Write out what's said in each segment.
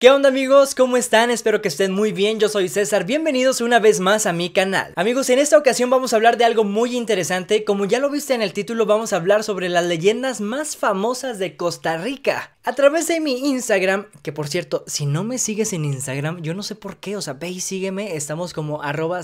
¿Qué onda amigos? ¿Cómo están? Espero que estén muy bien, yo soy César, bienvenidos una vez más a mi canal. Amigos, en esta ocasión vamos a hablar de algo muy interesante, como ya lo viste en el título vamos a hablar sobre las leyendas más famosas de Costa Rica. A través de mi Instagram, que por cierto, si no me sigues en Instagram, yo no sé por qué, o sea, ve y sígueme, estamos como arroba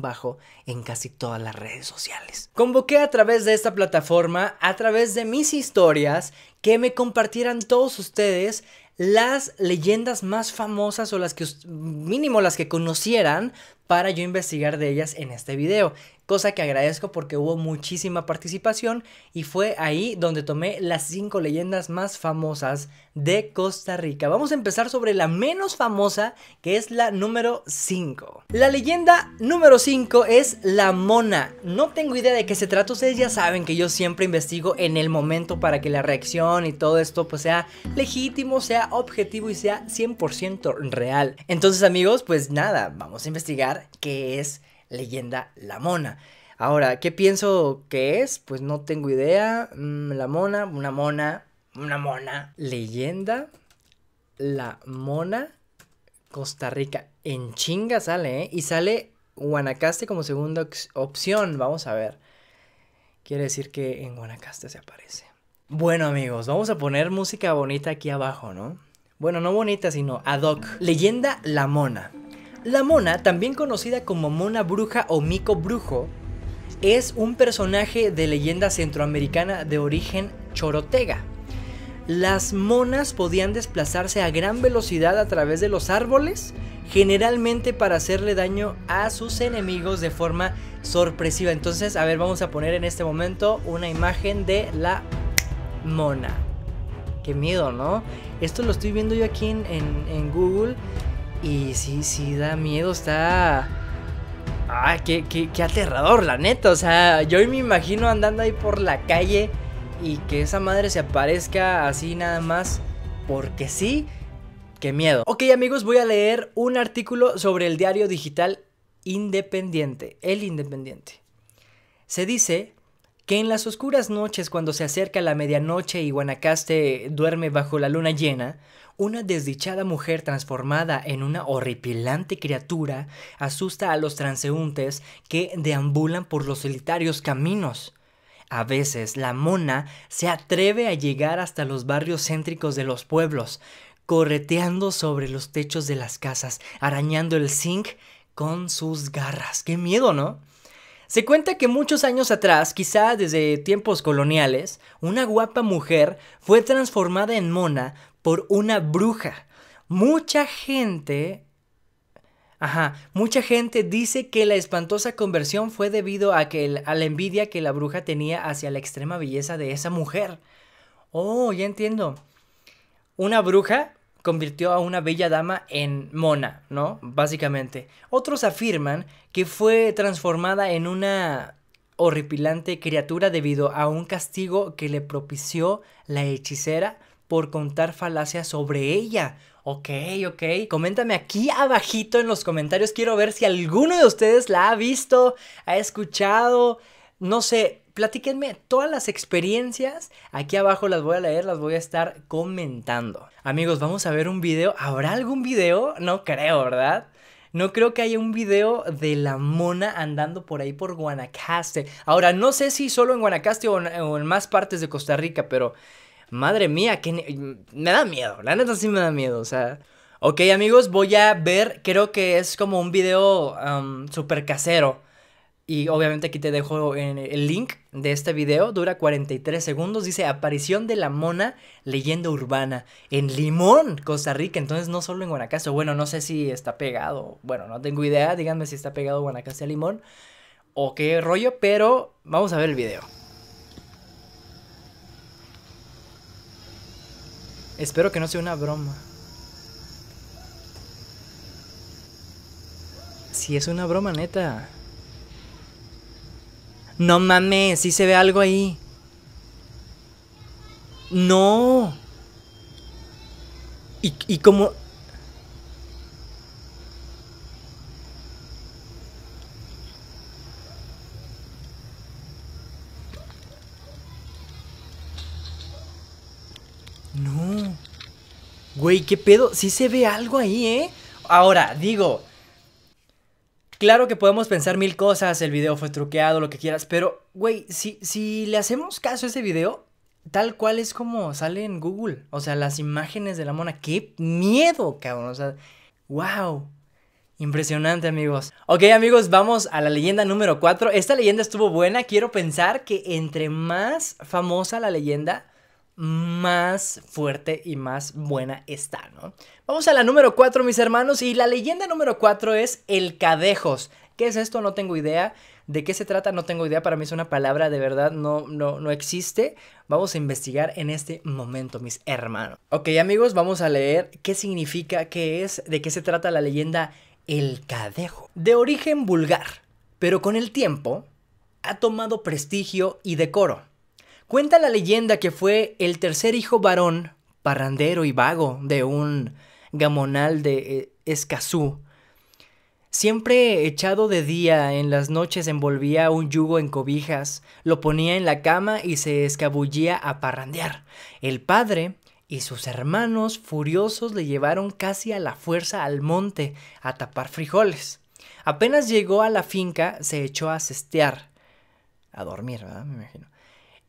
bajo en casi todas las redes sociales. Convoqué a través de esta plataforma, a través de mis historias, que me compartieran todos ustedes las leyendas más famosas o las que mínimo las que conocieran para yo investigar de ellas en este video, cosa que agradezco porque hubo muchísima participación y fue ahí donde tomé las 5 leyendas más famosas de Costa Rica. Vamos a empezar sobre la menos famosa que es la número 5. La leyenda número 5 es la mona. No tengo idea de qué se trata, ustedes ya saben que yo siempre investigo en el momento para que la reacción y todo esto pues sea legítimo, sea objetivo y sea 100% real. Entonces amigos, pues nada, vamos a investigar que es Leyenda La Mona. Ahora, ¿qué pienso que es? Pues no tengo idea. Mm, la mona, una mona, una mona. Leyenda, la mona, Costa Rica. En chinga sale, ¿eh? Y sale Guanacaste como segunda opción. Vamos a ver. Quiere decir que en Guanacaste se aparece. Bueno amigos, vamos a poner música bonita aquí abajo, ¿no? Bueno, no bonita, sino ad hoc. Leyenda La Mona. La mona, también conocida como mona bruja o mico brujo, es un personaje de leyenda centroamericana de origen chorotega. Las monas podían desplazarse a gran velocidad a través de los árboles, generalmente para hacerle daño a sus enemigos de forma sorpresiva. Entonces, a ver, vamos a poner en este momento una imagen de la mona. Qué miedo, ¿no? Esto lo estoy viendo yo aquí en, Google y sí, sí, da miedo, está... Ah, qué, aterrador, la neta. O sea, yo me imagino andando ahí por la calle y que esa madre se aparezca así nada más porque sí. Qué miedo. Ok amigos, voy a leer un artículo sobre el diario digital Independiente, El Independiente. Se dice que en las oscuras noches cuando se acerca la medianoche y Guanacaste duerme bajo la luna llena, una desdichada mujer transformada en una horripilante criatura asusta a los transeúntes que deambulan por los solitarios caminos. A veces la mona se atreve a llegar hasta los barrios céntricos de los pueblos, correteando sobre los techos de las casas, arañando el zinc con sus garras. ¡Qué miedo, no! Se cuenta que muchos años atrás, quizá desde tiempos coloniales, una guapa mujer fue transformada en mona por una bruja. Mucha gente... Ajá, mucha gente dice que la espantosa conversión fue debido a, que a la envidia que la bruja tenía hacia la extrema belleza de esa mujer. Oh, ya entiendo. Una bruja convirtió a una bella dama en mona, ¿no? Básicamente. Otros afirman que fue transformada en una horripilante criatura debido a un castigo que le propició la hechicera por contar falacias sobre ella. Ok, ok. Coméntame aquí abajito en los comentarios. Quiero ver si alguno de ustedes la ha visto, ha escuchado, no sé, platiquenme todas las experiencias. Aquí abajo las voy a leer, las voy a estar comentando. Amigos, vamos a ver un video. ¿Habrá algún video? No creo, ¿verdad? No creo que haya un video de la mona andando por ahí por Guanacaste. Ahora, no sé si solo en Guanacaste o en, más partes de Costa Rica, pero madre mía, que me da miedo. La neta sí me da miedo, o sea. Ok amigos, voy a ver, creo que es como un video super casero. Y obviamente aquí te dejo el link de este video, dura 43 segundos, dice aparición de la mona leyenda urbana en Limón, Costa Rica, entonces no solo en Guanacaste, bueno, no sé si está pegado, bueno, no tengo idea, díganme si está pegado Guanacaste a Limón o qué rollo, pero vamos a ver el video. Espero que no sea una broma. Si es una broma neta. No mames, ¿sí se ve algo ahí. No. Y, y como... No. Güey, ¿qué pedo? Sí se ve algo ahí, ¿eh? Ahora, digo, Claro que podemos pensar mil cosas, el video fue truqueado, lo que quieras, pero, güey, si, si le hacemos caso a ese video, tal cual es como sale en Google. O sea, las imágenes de la mona, qué miedo, cabrón. O sea, wow. Impresionante, amigos. Ok, amigos, vamos a la leyenda número 4. Esta leyenda estuvo buena. Quiero pensar que entre más famosa la leyenda, más fuerte y más buena está, ¿no? Vamos a la número 4, mis hermanos, y la leyenda número 4 es el cadejos. ¿Qué es esto? No tengo idea. ¿De qué se trata? No tengo idea. Para mí es una palabra de verdad, no, no, no existe. Vamos a investigar en este momento, mis hermanos. Ok, amigos, vamos a leer qué significa, qué es, de qué se trata la leyenda El Cadejo. De origen vulgar, pero con el tiempo ha tomado prestigio y decoro. Cuenta la leyenda que fue el tercer hijo varón, parrandero y vago, de un gamonal de eh, Escazú. Siempre echado de día, en las noches envolvía un yugo en cobijas, lo ponía en la cama y se escabullía a parrandear. El padre y sus hermanos furiosos le llevaron casi a la fuerza al monte a tapar frijoles. Apenas llegó a la finca, se echó a cestear. A dormir, ¿verdad? Me imagino.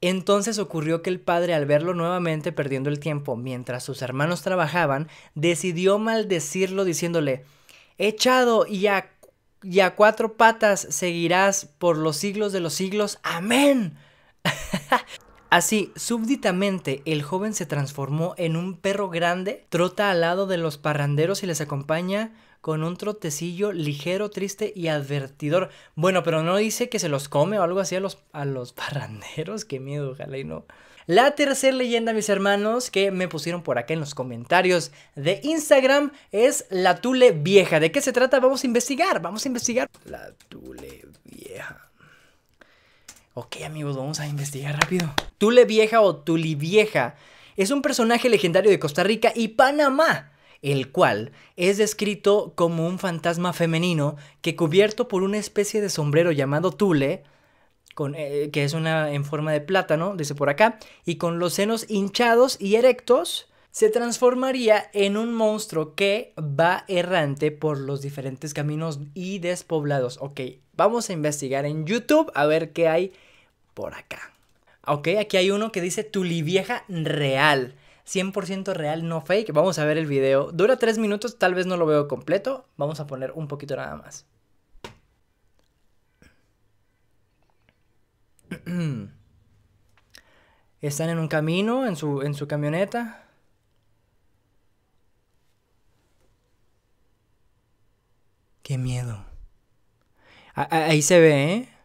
Entonces ocurrió que el padre, al verlo nuevamente perdiendo el tiempo mientras sus hermanos trabajaban, decidió maldecirlo diciéndole, Echado y a, cuatro patas seguirás por los siglos de los siglos. Amén. Así, súbditamente, el joven se transformó en un perro grande, trota al lado de los parranderos y les acompaña con un trotecillo ligero, triste y advertidor. Bueno, pero no dice que se los come o algo así a los, a los parranderos. Qué miedo, ojalá y no. La tercera leyenda, mis hermanos, que me pusieron por acá en los comentarios de Instagram es la Tule Vieja. ¿De qué se trata? Vamos a investigar, vamos a investigar. La Tule Vieja. Ok, amigos, vamos a investigar rápido. Tule Vieja o tulivieja Vieja es un personaje legendario de Costa Rica y Panamá el cual es descrito como un fantasma femenino que cubierto por una especie de sombrero llamado tule, eh, que es una en forma de plátano, dice por acá, y con los senos hinchados y erectos, se transformaría en un monstruo que va errante por los diferentes caminos y despoblados. Ok, vamos a investigar en YouTube a ver qué hay por acá. Ok, aquí hay uno que dice Tulivieja Real. 100% real, no fake. Vamos a ver el video. Dura 3 minutos, tal vez no lo veo completo. Vamos a poner un poquito nada más. Están en un camino, en su, en su camioneta. Qué miedo. ahí se ve, ¿eh?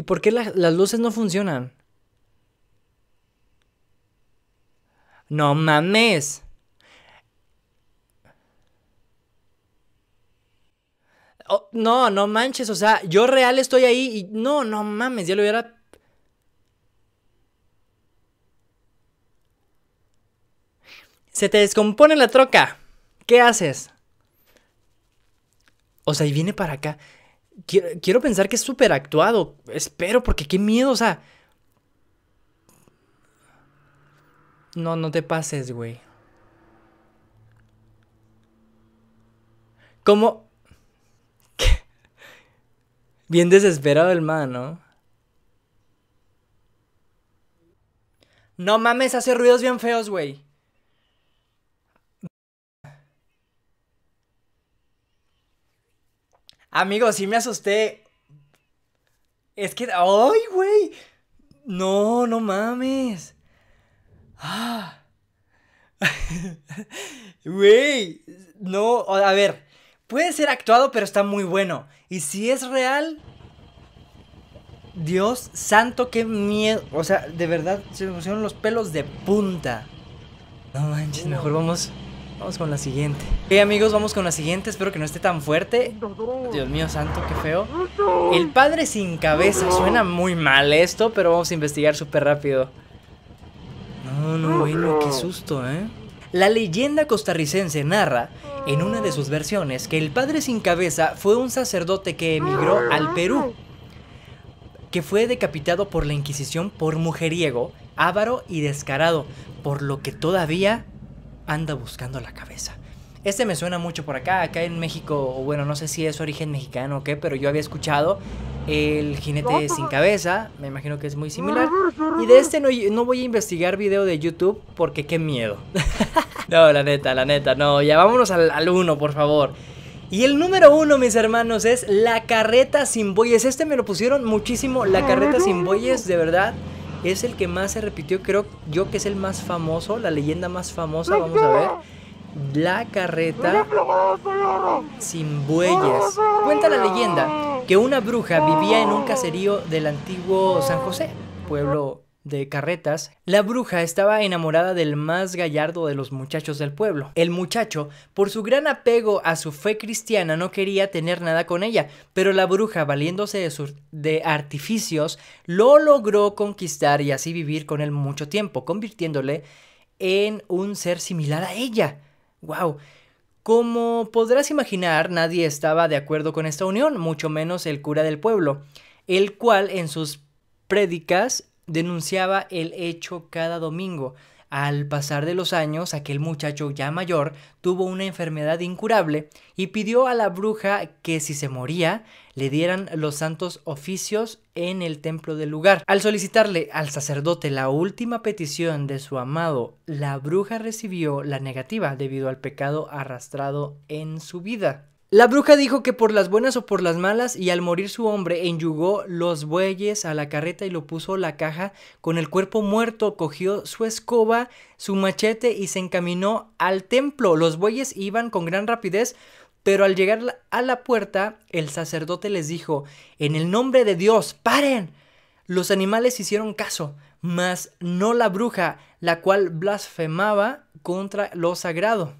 ¿Y por qué las luces no funcionan? No mames. Oh, no, no manches, o sea, yo real estoy ahí y no, no mames, ya lo hubiera... Se te descompone la troca. ¿Qué haces? O sea, y viene para acá. Quiero, pensar que es súper actuado. Espero, porque qué miedo, o sea. No, no te pases, güey. Como. Bien desesperado el man, ¿no? No mames, hace ruidos bien feos, güey. Amigo, sí me asusté. Es que. ¡Ay, güey! No, no mames. ¡Ah! Güey, no, a ver, puede ser actuado, pero está muy bueno. Y si es real, Dios santo, qué miedo. O sea, de verdad se me pusieron los pelos de punta. No manches, mejor vamos Vamos con la siguiente. Ok, amigos, vamos con la siguiente. Espero que no esté tan fuerte. Dios mío santo, qué feo. El padre sin cabeza. Suena muy mal esto, pero vamos a investigar súper rápido. No, no, bueno, qué susto, ¿eh? La leyenda costarricense narra, en una de sus versiones, que el padre sin cabeza fue un sacerdote que emigró al Perú, que fue decapitado por la Inquisición por mujeriego, avaro y descarado, por lo que todavía anda buscando la cabeza. Este me suena mucho por acá, acá en México, bueno, no sé si es origen mexicano o qué, pero yo había escuchado el jinete sin cabeza, me imagino que es muy similar. Y de este no, voy a investigar video de YouTube porque qué miedo. no, la neta, la neta, no, ya vámonos al, al uno, por favor. Y el número uno, mis hermanos, es la carreta sin boyes Este me lo pusieron muchísimo, la carreta sin boyes de verdad es el que más se repitió, creo yo que es el más famoso, la leyenda más famosa, vamos a ver. La carreta sin bueyes. Cuenta la leyenda que una bruja vivía en un caserío del antiguo San José, pueblo de carretas, la bruja estaba enamorada del más gallardo de los muchachos del pueblo. El muchacho, por su gran apego a su fe cristiana, no quería tener nada con ella, pero la bruja, valiéndose de, artificios, lo logró conquistar y así vivir con él mucho tiempo, convirtiéndole en un ser similar a ella. ¡Wow! Como podrás imaginar, nadie estaba de acuerdo con esta unión, mucho menos el cura del pueblo, el cual en sus prédicas denunciaba el hecho cada domingo. Al pasar de los años, aquel muchacho ya mayor tuvo una enfermedad incurable y pidió a la bruja que si se moría le dieran los santos oficios en el templo del lugar. Al solicitarle al sacerdote la última petición de su amado, la bruja recibió la negativa debido al pecado arrastrado en su vida. La bruja dijo que por las buenas o por las malas, y al morir su hombre, enyugó los bueyes a la carreta y lo puso la caja con el cuerpo muerto, cogió su escoba, su machete y se encaminó al templo. Los bueyes iban con gran rapidez, pero al llegar a la puerta, el sacerdote les dijo, en el nombre de Dios, paren. Los animales hicieron caso, mas no la bruja, la cual blasfemaba contra lo sagrado.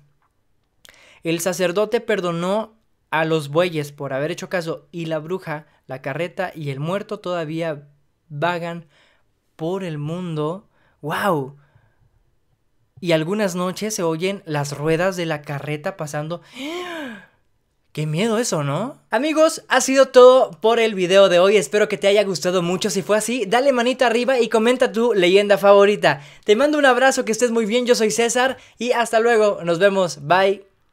El sacerdote perdonó a los bueyes por haber hecho caso y la bruja, la carreta y el muerto todavía vagan por el mundo. ¡Wow! Y algunas noches se oyen las ruedas de la carreta pasando. Qué miedo eso, ¿no? Amigos, ha sido todo por el video de hoy. Espero que te haya gustado mucho. Si fue así, dale manita arriba y comenta tu leyenda favorita. Te mando un abrazo, que estés muy bien. Yo soy César y hasta luego. Nos vemos. Bye.